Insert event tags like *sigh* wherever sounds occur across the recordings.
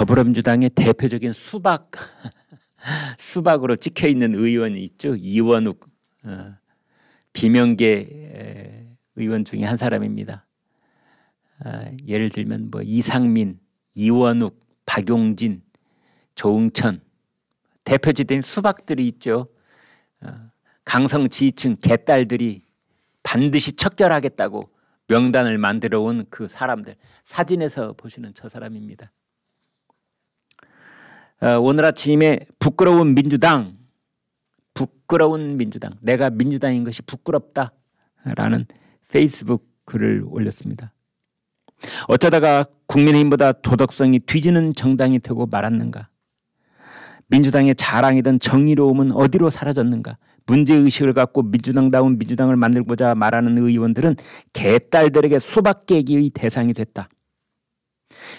더불어민주당의 대표적인 수박 *laughs* 수박으로 찍혀 있는 의원이 있죠. 이원욱 어, 비명계 의원 중에 한 사람입니다. 어, 예를 들면 뭐 이상민, 이원욱, 박용진, 조응천 대표지된 수박들이 있죠. 어, 강성 지층 개딸들이 반드시 척결하겠다고 명단을 만들어 온 그 사람들 사진에서 보시는 저 사람입니다. 어, 오늘 아침에 부끄러운 민주당, 부끄러운 민주당, 내가 민주당인 것이 부끄럽다라는 페이스북 글을 올렸습니다. 어쩌다가 국민의힘보다 도덕성이 뒤지는 정당이 되고 말았는가? 민주당의 자랑이던 정의로움은 어디로 사라졌는가? 문제의식을 갖고 민주당다운 민주당을 만들고자 말하는 의원들은 개딸들에게 수박깨기의 대상이 됐다.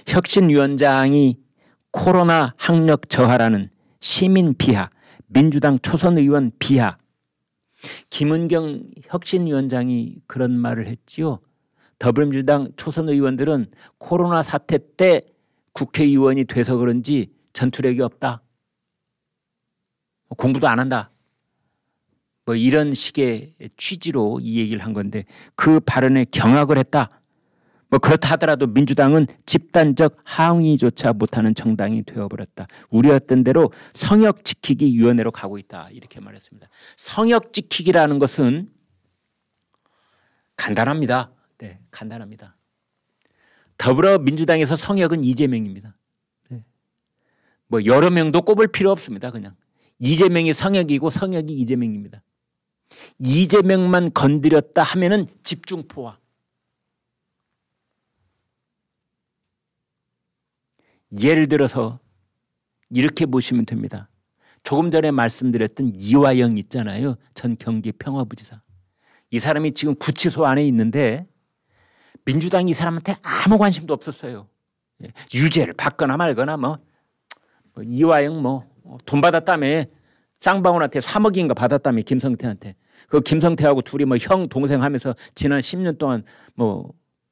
혁신위원장이 코로나 학력 저하라는 시민 비하, 민주당 초선 의원 비하. 김은경 혁신위원장이 그런 말을 했지요. 더불어민주당 초선 의원들은 코로나 사태 때 국회의원이 돼서 그런지 전투력이 없다. 뭐 공부도 안 한다. 뭐 이런 식의 취지로 이 얘기를 한 건데 그 발언에 경악을 했다. 뭐 그렇다 하더라도 민주당은 집단적 항의조차 못하는 정당이 되어버렸다. 우려했던 대로 성역 지키기 위원회로 가고 있다. 이렇게 말했습니다. 성역 지키기라는 것은 간단합니다. 네, 간단합니다. 더불어민주당에서 성역은 이재명입니다. 네. 뭐 여러 명도 꼽을 필요 없습니다. 그냥 이재명이 성역이고 성역이 이재명입니다. 이재명만 건드렸다 하면은 집중포화. 예를 들어서 이렇게 보시면 됩니다. 조금 전에 말씀드렸던 이화영 있잖아요. 전 경기 평화부지사. 이 사람이 지금 구치소 안에 있는데 민주당이 이 사람한테 아무 관심도 없었어요. 예, 유죄를 받거나 말거나 뭐, 뭐 이화영 뭐돈 뭐 받았다며 쌍방울한테 3억인가 받았다며 김성태한테 그 김성태하고 둘이 뭐 형 동생 하면서 지난 10년 동안 뭐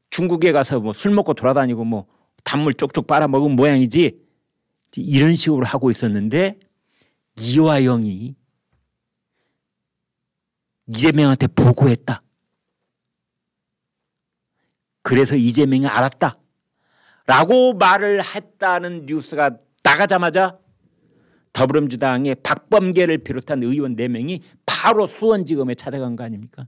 중국에 가서 뭐 술 먹고 돌아다니고 뭐 단물 쪽쪽 빨아먹은 모양이지 이런 식으로 하고 있었는데 이화영이 이재명한테 보고했다. 그래서 이재명이 알았다. 라고 말을 했다는 뉴스가 나가자마자 더불어민주당의 박범계를 비롯한 의원 4명이 바로 수원지검에 찾아간 거 아닙니까?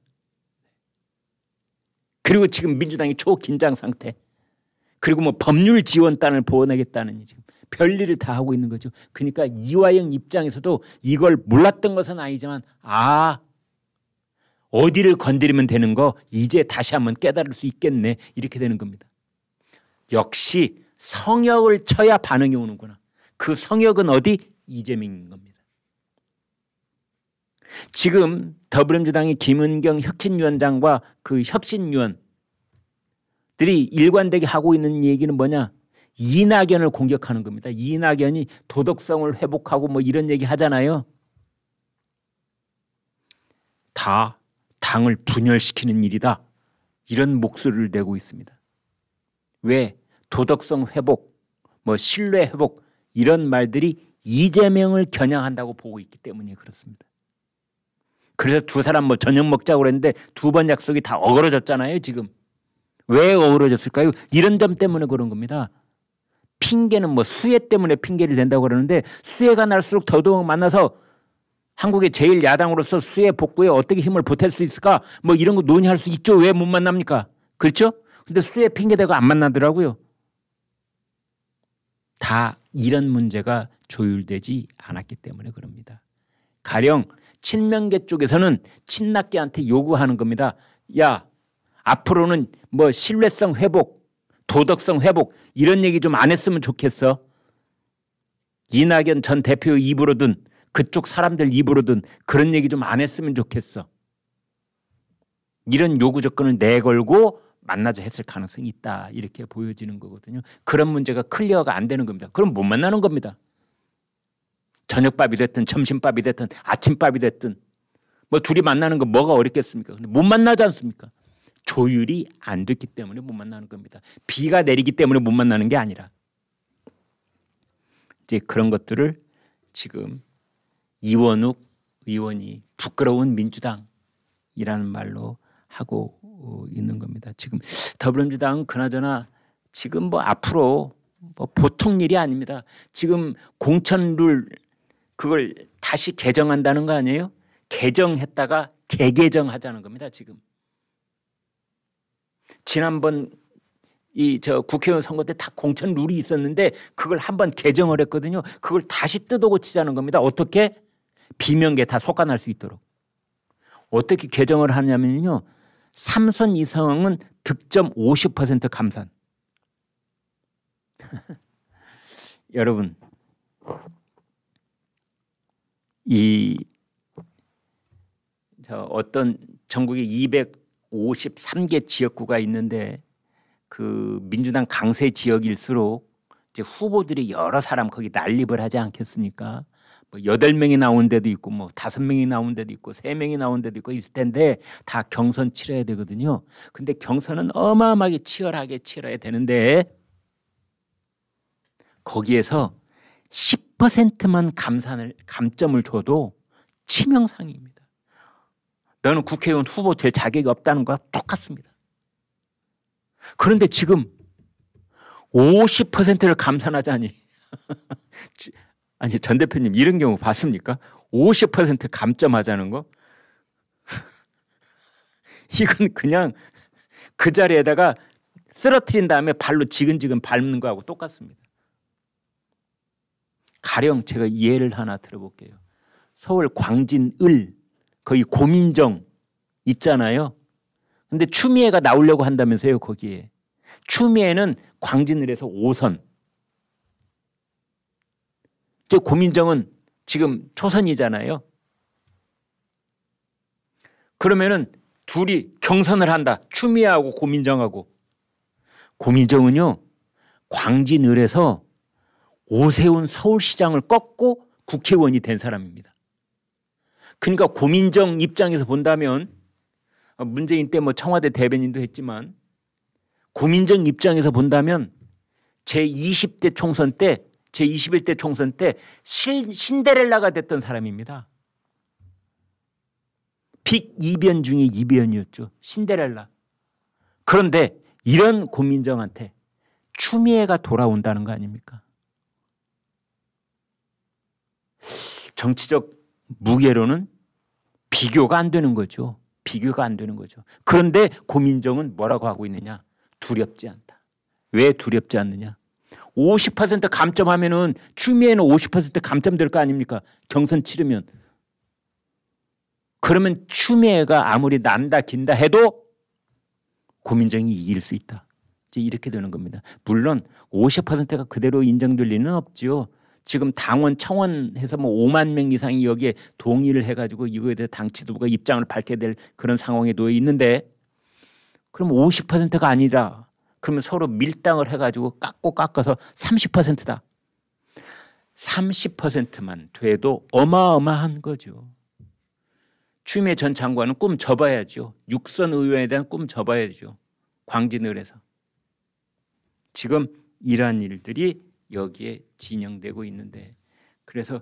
그리고 지금 민주당이 초긴장 상태. 그리고 뭐 법률 지원단을 보완하겠다는 지금 별일을 다 하고 있는 거죠. 그러니까 이화영 입장에서도 이걸 몰랐던 것은 아니지만 아 어디를 건드리면 되는 거 이제 다시 한번 깨달을 수 있겠네 이렇게 되는 겁니다. 역시 성역을 쳐야 반응이 오는구나. 그 성역은 어디? 이재명인 겁니다. 지금 더불어민주당의 김은경 혁신위원장과 그 혁신위원 이 들이 일관되게 하고 있는 얘기는 뭐냐? 이낙연을 공격하는 겁니다. 이낙연이 도덕성을 회복하고 뭐 이런 얘기 하잖아요. 다 당을 분열시키는 일이다. 이런 목소리를 내고 있습니다. 왜 도덕성 회복, 뭐 신뢰 회복 이런 말들이 이재명을 겨냥한다고 보고 있기 때문에 그렇습니다. 그래서 두 사람 뭐 저녁 먹자고 그랬는데 두 번 약속이 다 어그러졌잖아요, 지금. 왜 어우러졌을까요? 이런 점 때문에 그런 겁니다. 핑계는 뭐 수혜 때문에 핑계를 댄다고 그러는데 수혜가 날수록 더더욱 만나서 한국의 제일 야당으로서 수혜 복구에 어떻게 힘을 보탤 수 있을까? 뭐 이런 거 논의할 수 있죠. 왜 못 만납니까? 그렇죠? 근데 수혜 핑계대고 안 만나더라고요. 다 이런 문제가 조율되지 않았기 때문에 그럽니다. 가령 친명계 쪽에서는 친낙계한테 요구하는 겁니다. 야 앞으로는 뭐 신뢰성 회복, 도덕성 회복 이런 얘기 좀 안 했으면 좋겠어. 이낙연 전 대표 입으로든 그쪽 사람들 입으로든 그런 얘기 좀 안 했으면 좋겠어. 이런 요구 조건을 내걸고 만나자 했을 가능성이 있다 이렇게 보여지는 거거든요. 그런 문제가 클리어가 안 되는 겁니다. 그럼 못 만나는 겁니다. 저녁밥이 됐든 점심밥이 됐든 아침밥이 됐든 뭐 둘이 만나는 거 뭐가 어렵겠습니까? 근데 못 만나지 않습니까? 조율이 안 됐기 때문에 못 만나는 겁니다. 비가 내리기 때문에 못 만나는 게 아니라 이제 그런 것들을 지금 이원욱 의원이 부끄러운 민주당이라는 말로 하고 어, 있는 겁니다. 지금 더불어민주당 은 그나저나 지금 뭐 앞으로 뭐 보통 일이 아닙니다. 지금 공천룰 그걸 다시 개정한다는 거 아니에요? 개정했다가 개개정하자는 겁니다. 지금. 지난번 이 저 국회의원 선거 때 다 공천 룰이 있었는데 그걸 한번 개정을 했거든요. 그걸 다시 뜯어고치자는 겁니다. 어떻게 비명계 다 속아날 수 있도록 어떻게 개정을 하냐면요. 3선 이상은 득점 50% 감산. *laughs* 여러분 이 저 어떤 전국의200 53개 지역구가 있는데 그 민주당 강세 지역일수록 이제 후보들이 여러 사람 거기 난립을 하지 않겠습니까? 뭐 여덟 명이 나온 데도 있고 뭐 다섯 명이 나온 데도 있고 세 명이 나온 데도 있고 있을 텐데 다 경선 치러야 되거든요. 근데 경선은 어마어마하게 치열하게 치러야 되는데 거기에서 10%만 감산을 감점을 줘도 치명상입니다. 너는 국회의원 후보 될 자격이 없다는 거와 똑같습니다. 그런데 지금 50%를 감산하자니. *laughs* 아니, 전 대표님, 이런 경우 봤습니까? 50% 감점하자는 거? *laughs* 이건 그냥 그 자리에다가 쓰러트린 다음에 발로 지근지근 밟는 거하고 똑같습니다. 가령 제가 예를 하나 들어볼게요. 서울 광진을 거기 고민정 있잖아요. 근데 추미애가 나오려고 한다면서요, 거기에. 추미애는 광진을에서 5선. 이제 고민정은 지금 초선이잖아요. 그러면은 둘이 경선을 한다. 추미애하고 고민정하고. 고민정은요. 광진을에서 오세훈 서울시장을 꺾고 국회의원이 된 사람입니다. 그러니까 고민정 입장에서 본다면 어, 문재인 때 뭐 청와대 대변인도 했지만 고민정 입장에서 본다면 제20대 총선 때 제21대 총선 때 신, 신데렐라가 됐던 사람입니다. 빅 이변 중에 이변이었죠. 신데렐라. 그런데 이런 고민정한테 추미애가 돌아온다는 거 아닙니까? 정치적 무게로는 비교가 안 되는 거죠. 비교가 안 되는 거죠. 그런데 고민정은 뭐라고 하고 있느냐? 두렵지 않다. 왜 두렵지 않느냐? 50% 감점하면은 추미애는 50% 감점될 거 아닙니까? 경선 치르면 그러면 추미애가 아무리 난다 긴다 해도 고민정이 이길 수 있다. 이제 이렇게 되는 겁니다. 물론 50%가 그대로 인정될 리는 없지요. 지금 당원 청원해서 뭐 5만 명 이상이 여기에 동의를 해가지고 이거에 대해 당 지도부가 입장을 밝게될 그런 상황에 놓여 있는데 그럼 50%가 아니라 그러면 서로 밀당을 해가지고 깎고 깎아서 30%다. 30%만 돼도 어마어마한 거죠. 추미애 전 장관은 꿈 접어야죠. 육선 의원에 대한 꿈 접어야죠. 광진을해서 지금 이러한 일들이 여기에 진영되고 있는데 그래서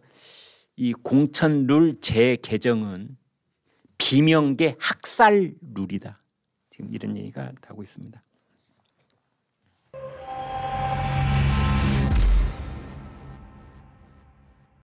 이 공천 룰 재개정은 비명계 학살 룰이다. 지금 이런 얘기가 나오고 있습니다.